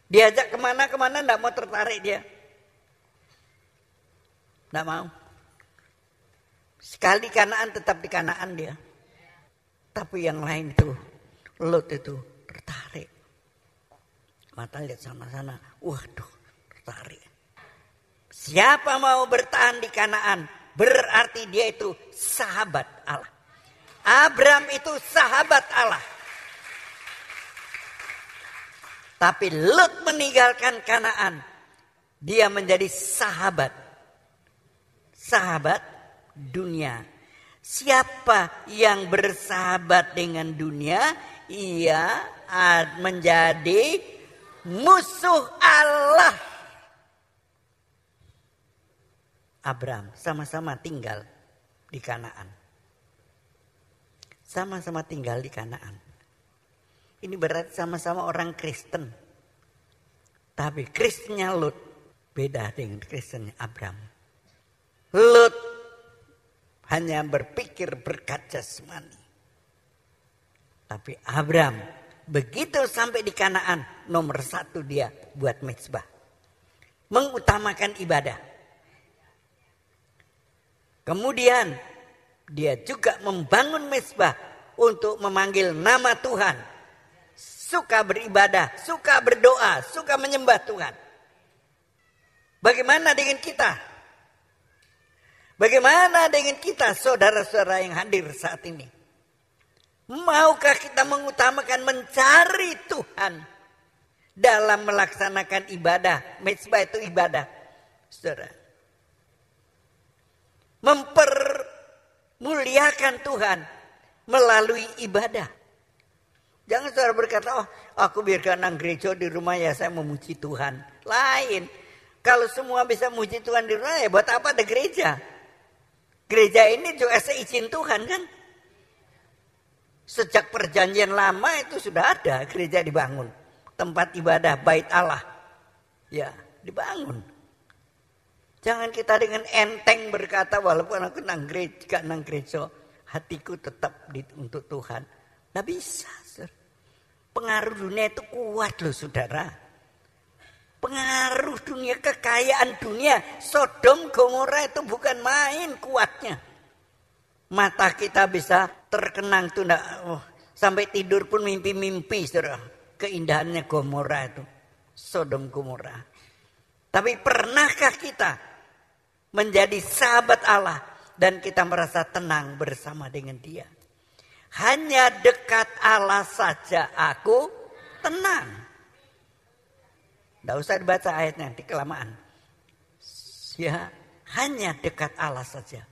A: Diajak kemana-kemana tidak mau tertarik dia. Tidak mau. Sekali kanaan tetap di kanaan dia. Tapi yang lain itu, Lot itu tertarik. Mata lihat sana-sana, waduh tertarik. Siapa mau bertahan di kanaan, berarti dia itu sahabat Allah. Abram itu sahabat Allah. Tapi Lut meninggalkan Kanaan. Dia menjadi sahabat. Sahabat dunia. Siapa yang bersahabat dengan dunia, ia menjadi musuh Allah. Abraham sama-sama tinggal di Kanaan. Sama-sama tinggal di Kanaan. Ini berarti sama-sama orang Kristen. Tapi Kristennya Lut beda dengan Kristennya Abraham Lut hanya berpikir berkat jasmani. Tapi Abraham begitu sampai di Kanaan nomor satu dia buat mezbah. Mengutamakan ibadah. Kemudian dia juga membangun mezbah untuk memanggil nama Tuhan. Suka beribadah, suka berdoa, suka menyembah Tuhan. Bagaimana dengan kita? Bagaimana dengan kita saudara-saudara yang hadir saat ini? Maukah kita mengutamakan mencari Tuhan dalam melaksanakan ibadah? Mitzvah itu ibadah. Saudara. Mempermuliakan Tuhan melalui ibadah. Jangan saudara berkata, oh aku biarkan nang gereja di rumah ya saya memuji Tuhan. Lain. Kalau semua bisa memuji Tuhan di rumah ya buat apa ada gereja? Gereja ini juga seizin Tuhan kan? Sejak perjanjian lama itu sudah ada gereja dibangun. Tempat ibadah bait Allah. Ya, dibangun. Jangan kita dengan enteng berkata walaupun aku nang gereja, nang gereja, hatiku tetap di, untuk Tuhan. Nah bisa. Sir. Pengaruh dunia itu kuat loh saudara pengaruh dunia, kekayaan dunia. Sodom Gomora itu bukan main kuatnya. Mata kita bisa terkenang tuh enggak. Oh, sampai tidur pun mimpi-mimpi saudara. Keindahannya Gomora itu. Sodom Gomora. Tapi pernahkah kita menjadi sahabat Allah dan kita merasa tenang bersama dengan dia? Hanya dekat Allah saja aku tenang. Tidak usah dibaca ayatnya, nanti kelamaan. Ya, hanya dekat Allah saja.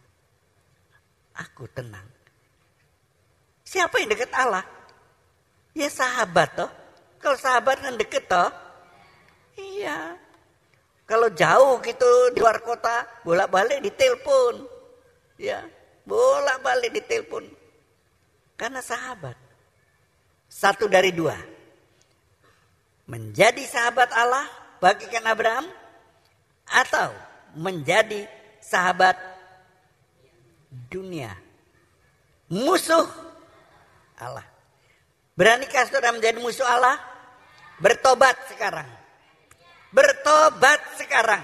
A: Aku tenang. Siapa yang dekat Allah? Ya sahabat toh. Kalau sahabat kan deket toh. Iya. Kalau jauh gitu di luar kota, bolak-balik di ditelepon. Ya, bolak-balik di ditelepon. Karena sahabat. Satu dari dua menjadi sahabat Allah bagikan Abraham atau menjadi sahabat dunia musuh Allah beranikah saudara menjadi musuh Allah bertobat sekarang bertobat sekarang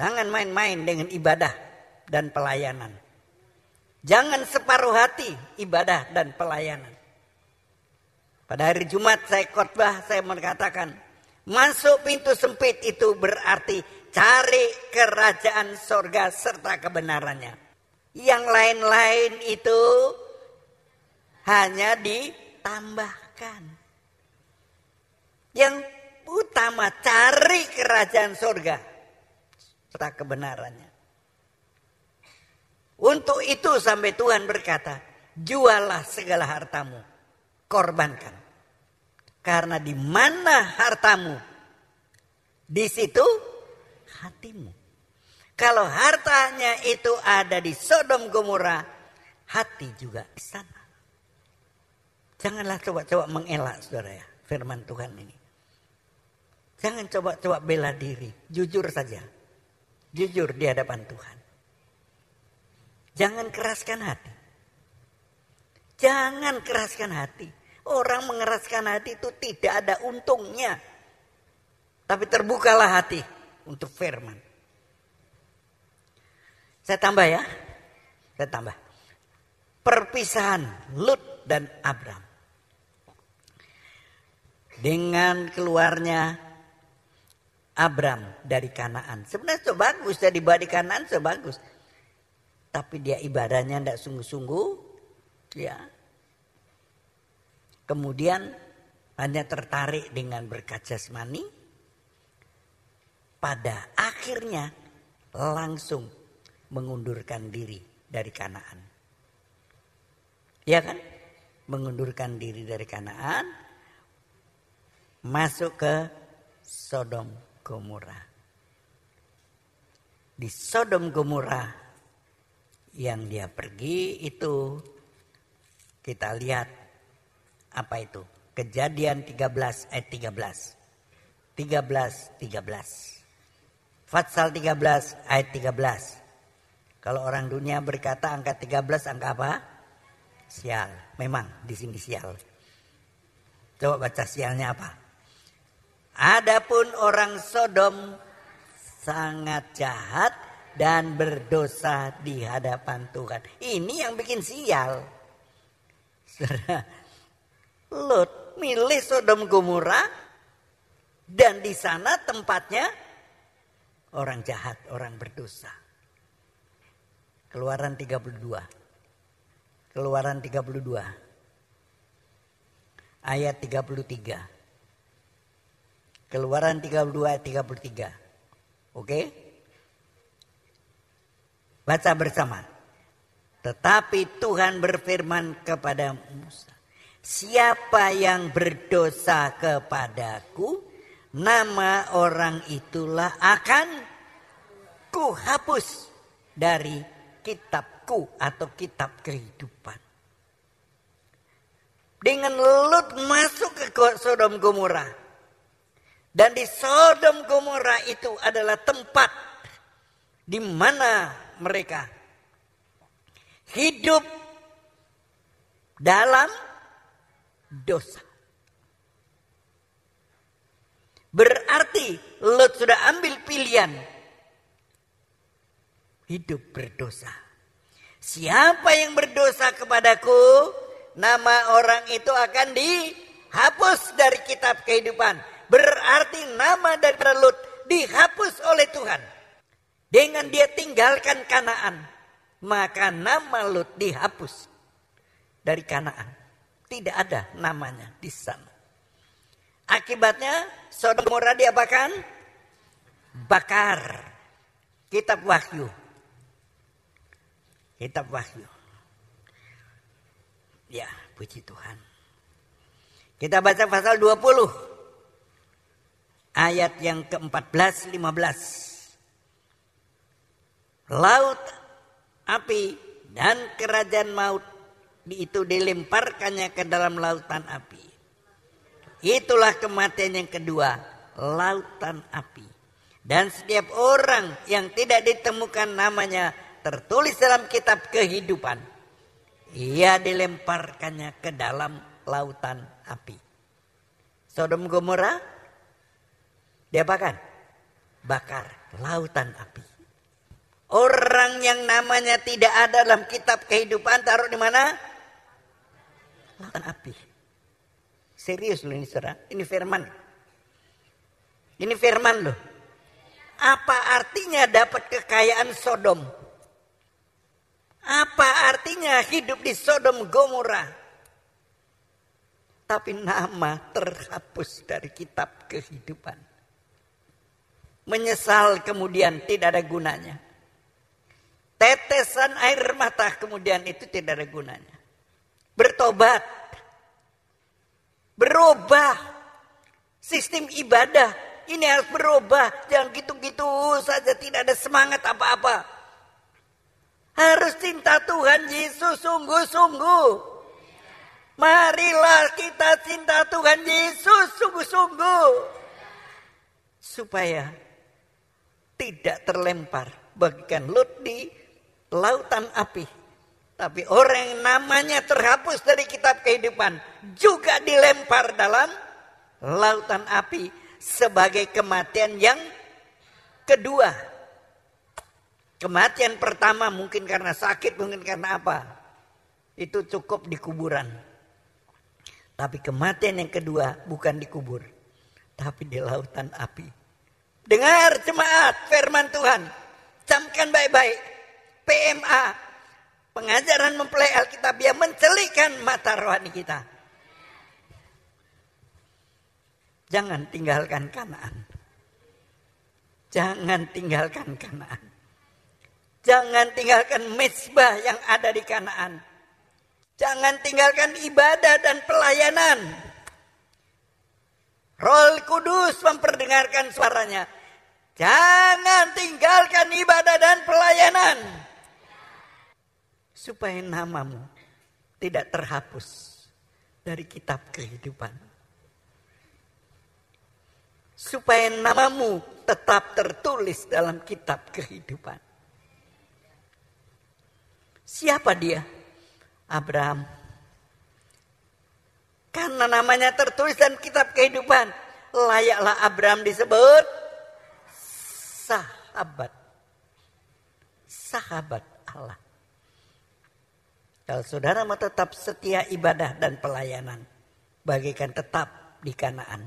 A: jangan main-main dengan ibadah dan pelayanan jangan separuh hati ibadah dan pelayanan pada hari Jumat saya khotbah saya mengatakan masuk pintu sempit itu berarti cari kerajaan sorga serta kebenarannya. Yang lain-lain itu hanya ditambahkan. Yang utama cari kerajaan sorga serta kebenarannya. Untuk itu sampai Tuhan berkata, jualah segala hartamu, korbankan. Karena di mana hartamu, di situ hatimu. Kalau hartanya itu ada di Sodom Gomora, hati juga di sana. Janganlah coba-coba mengelak saudara ya, firman Tuhan ini. Jangan coba-coba bela diri, jujur saja. Jujur di hadapan Tuhan. Jangan keraskan hati. Jangan keraskan hati. Orang mengeraskan hati itu tidak ada untungnya. Tapi terbukalah hati untuk firman. Saya tambah ya. Saya tambah. Perpisahan Lut dan Abram. Dengan keluarnya Abram dari Kanaan. Sebenarnya sudah bagus. Sudah dibawa di Kanaan sudah bagus. Tapi dia ibadahnya tidak sungguh-sungguh. Ya, kemudian hanya tertarik dengan berkat jasmani, pada akhirnya langsung mengundurkan diri dari Kanaan. Ya kan? Mengundurkan diri dari Kanaan masuk ke Sodom Gomora. Di Sodom Gomora yang dia pergi itu kita lihat apa itu? Kejadian 13 eh, ayat 13. 13 13. Fatsal 13 ayat 13. Kalau orang dunia berkata angka 13 angka apa? Sial. Memang di sini sial. Coba baca sialnya apa? Adapun orang Sodom sangat jahat dan berdosa di hadapan Tuhan. Ini yang bikin sial. (laughs) Saudara, Lot milih Sodom Gomora dan di sana tempatnya orang jahat, orang berdosa. Keluaran 32. Keluaran 32. Ayat 33. Keluaran 32 ayat 33. Oke? Baca bersama. Tetapi Tuhan berfirman kepada Musa. Siapa yang berdosa kepadaku, nama orang itulah akan kuhapus dari kitabku atau kitab kehidupan. Dengan Lut masuk ke Sodom Gomora. Dan di Sodom Gomora itu adalah tempat di mana mereka hidup dalam dosa. Berarti Lot sudah ambil pilihan hidup berdosa. Siapa yang berdosa kepadaku, nama orang itu akan dihapus dari kitab kehidupan. Berarti nama dari Lot dihapus oleh Tuhan. Dengan dia tinggalkan Kanaan, maka nama Lot dihapus dari Kanaan. Tidak ada namanya di sana. Akibatnya Sodom Gomora diapakan? Bakar. Kitab Wahyu. Kitab Wahyu. Ya, puji Tuhan. Kita baca pasal 20. Ayat yang ke-14, 15. Laut, api, dan kerajaan maut itu dilemparkannya ke dalam lautan api. Itulah kematian yang kedua, lautan api. Dan setiap orang yang tidak ditemukan namanya tertulis dalam kitab kehidupan. Ia dilemparkannya ke dalam lautan api. Sodom Gomora diapakan? Bakar lautan api. Orang yang namanya tidak ada dalam kitab kehidupan taruh di mana? akan api. Serius loh ini saudara, ini firman. Ini firman loh. Apa artinya dapat kekayaan Sodom? Apa artinya hidup di Sodom Gomora? Tapi nama terhapus dari kitab kehidupan. Menyesal kemudian tidak ada gunanya. Tetesan air mata kemudian itu tidak ada gunanya bertobat, berubah. Sistem ibadah ini harus berubah. Jangan gitu-gitu saja tidak ada semangat apa-apa. Harus cinta Tuhan Yesus sungguh-sungguh. Marilah kita cinta Tuhan Yesus sungguh-sungguh. Supaya tidak terlempar bagikan Lot di lautan api tapi orang yang namanya terhapus dari kitab kehidupan juga dilempar dalam lautan api sebagai kematian yang kedua. Kematian pertama mungkin karena sakit, mungkin karena apa. Itu cukup di kuburan. Tapi kematian yang kedua bukan dikubur, tapi di lautan api. Dengar jemaat firman Tuhan, camkan baik-baik. PMA Pengajaran mempelai Alkitabiah mencelikan mata rohani kita. Jangan tinggalkan kanaan. Jangan tinggalkan kanaan. Jangan tinggalkan mesbah yang ada di kanaan. Jangan tinggalkan ibadah dan pelayanan. Roh Kudus memperdengarkan suaranya. Jangan tinggalkan ibadah dan pelayanan supaya namamu tidak terhapus dari kitab kehidupan. Supaya namamu tetap tertulis dalam kitab kehidupan. Siapa dia? Abraham. Karena namanya tertulis dalam kitab kehidupan, layaklah Abraham disebut sahabat. Sahabat Allah. Kalau saudara mau tetap setia ibadah dan pelayanan, bagikan tetap di kanaan.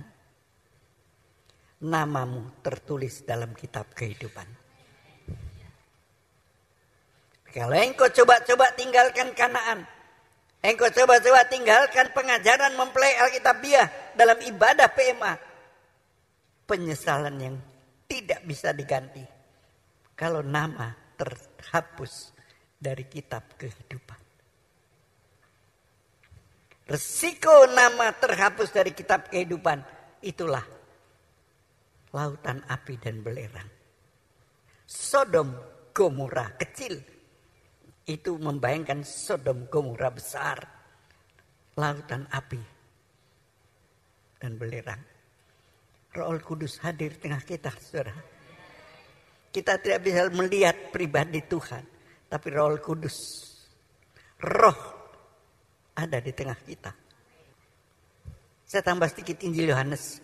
A: Namamu tertulis dalam kitab kehidupan. Kalau engkau coba-coba tinggalkan kanaan, engkau coba-coba tinggalkan pengajaran mempelai Alkitabiah dalam ibadah PMA, penyesalan yang tidak bisa diganti. Kalau nama terhapus dari kitab kehidupan. Resiko nama terhapus dari kitab kehidupan itulah lautan api dan belerang. Sodom Gomora kecil itu membayangkan Sodom Gomora besar. Lautan api dan belerang. Roh Kudus hadir tengah kita, saudara. Kita tidak bisa melihat pribadi Tuhan. Tapi roh Kudus. Roh ada di tengah kita. Saya tambah sedikit Injil Yohanes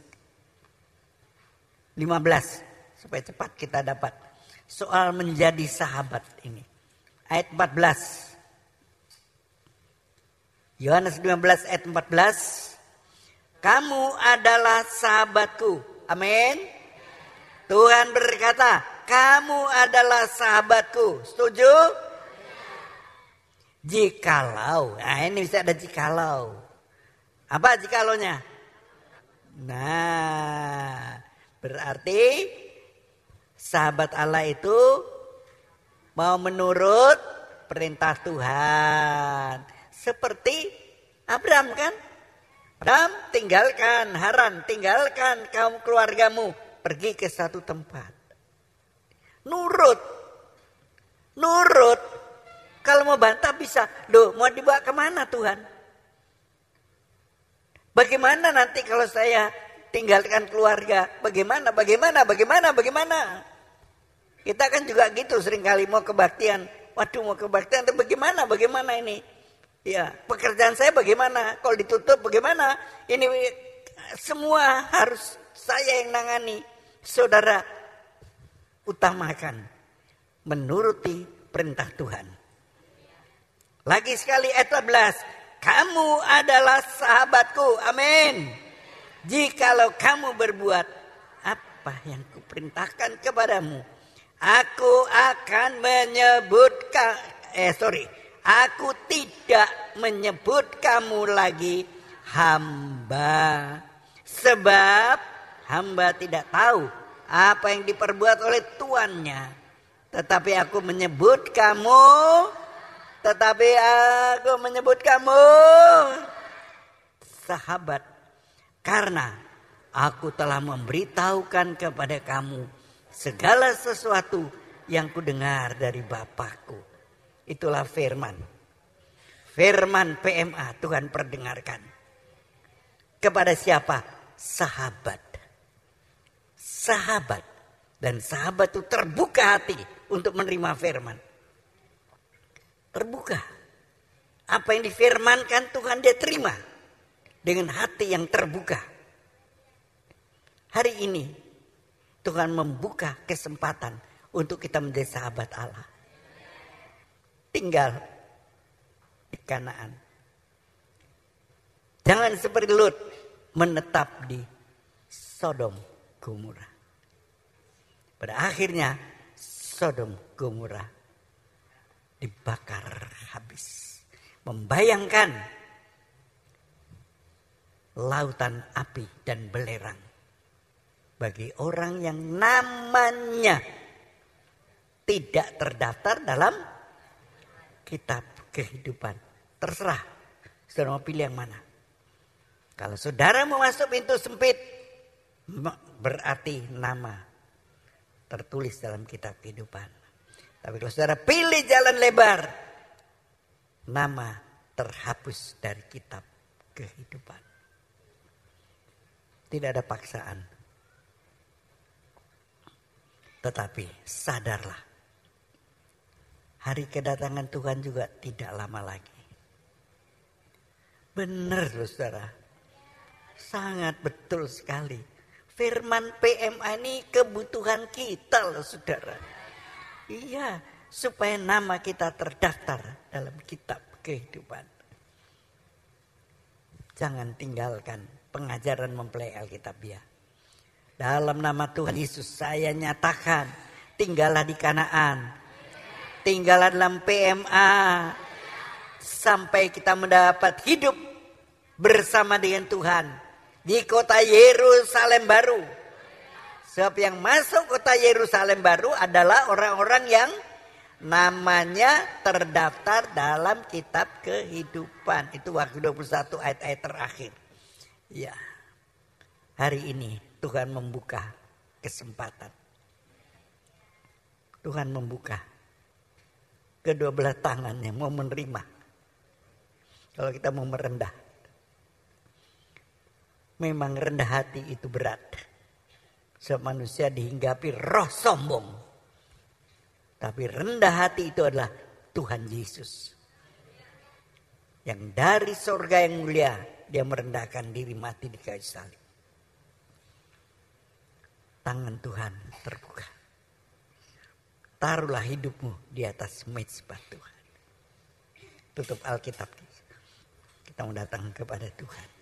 A: 15 supaya cepat kita dapat soal menjadi sahabat ini. Ayat 14. Yohanes 15 ayat 14. Kamu adalah sahabatku. Amin. Tuhan berkata, kamu adalah sahabatku. Setuju? Jikalau, nah ini bisa ada jikalau. Apa jikalonya? Nah, berarti sahabat Allah itu mau menurut perintah Tuhan. Seperti Abraham kan? Abraham tinggalkan Haran, tinggalkan kaum keluargamu, pergi ke satu tempat. Nurut. Nurut kalau mau bantah bisa. Loh, mau dibawa kemana Tuhan? Bagaimana nanti kalau saya tinggalkan keluarga? Bagaimana, bagaimana, bagaimana, bagaimana? Kita kan juga gitu seringkali mau kebaktian. Waduh mau kebaktian, tapi bagaimana, bagaimana ini? Ya, pekerjaan saya bagaimana? Kalau ditutup bagaimana? Ini semua harus saya yang nangani. Saudara, utamakan menuruti perintah Tuhan. Lagi sekali ayat 11. Kamu adalah sahabatku. Amin. Jikalau kamu berbuat apa yang kuperintahkan kepadamu. Aku akan menyebutkan. Eh sorry. Aku tidak menyebut kamu lagi hamba. Sebab hamba tidak tahu apa yang diperbuat oleh tuannya. Tetapi aku menyebut kamu tetapi aku menyebut kamu sahabat. Karena aku telah memberitahukan kepada kamu segala sesuatu yang kudengar dari Bapakku. Itulah firman. Firman PMA Tuhan perdengarkan. Kepada siapa? Sahabat. Sahabat. Dan sahabat itu terbuka hati untuk menerima firman terbuka. Apa yang difirmankan Tuhan dia terima dengan hati yang terbuka. Hari ini Tuhan membuka kesempatan untuk kita menjadi sahabat Allah. Tinggal di Kanaan. Jangan seperti Lut menetap di Sodom Gomora. Pada akhirnya Sodom Gomora dibakar habis. Membayangkan lautan api dan belerang bagi orang yang namanya tidak terdaftar dalam kitab kehidupan. Terserah, saudara mau pilih yang mana. Kalau saudara mau masuk pintu sempit, berarti nama tertulis dalam kitab kehidupan. Tapi kalau saudara pilih jalan lebar, nama terhapus dari kitab kehidupan. Tidak ada paksaan. Tetapi sadarlah. Hari kedatangan Tuhan juga tidak lama lagi. Benar loh saudara. Sangat betul sekali. Firman PMA ini kebutuhan kita loh saudara. Iya, supaya nama kita terdaftar dalam kitab kehidupan. Jangan tinggalkan pengajaran mempelai Alkitab ya. Dalam nama Tuhan Yesus saya nyatakan, tinggallah di Kanaan, tinggallah dalam PMA, sampai kita mendapat hidup bersama dengan Tuhan di kota Yerusalem baru Sebab yang masuk kota Yerusalem baru adalah orang-orang yang namanya terdaftar dalam kitab kehidupan. Itu waktu 21 ayat-ayat terakhir. Ya. Hari ini Tuhan membuka kesempatan. Tuhan membuka kedua belah tangannya mau menerima. Kalau kita mau merendah. Memang rendah hati itu berat. Sebab manusia dihinggapi roh sombong. Tapi rendah hati itu adalah Tuhan Yesus. Yang dari sorga yang mulia, dia merendahkan diri mati di kayu salib. Tangan Tuhan terbuka. Taruhlah hidupmu di atas mezbah Tuhan. Tutup Alkitab. Kita mau datang kepada Tuhan.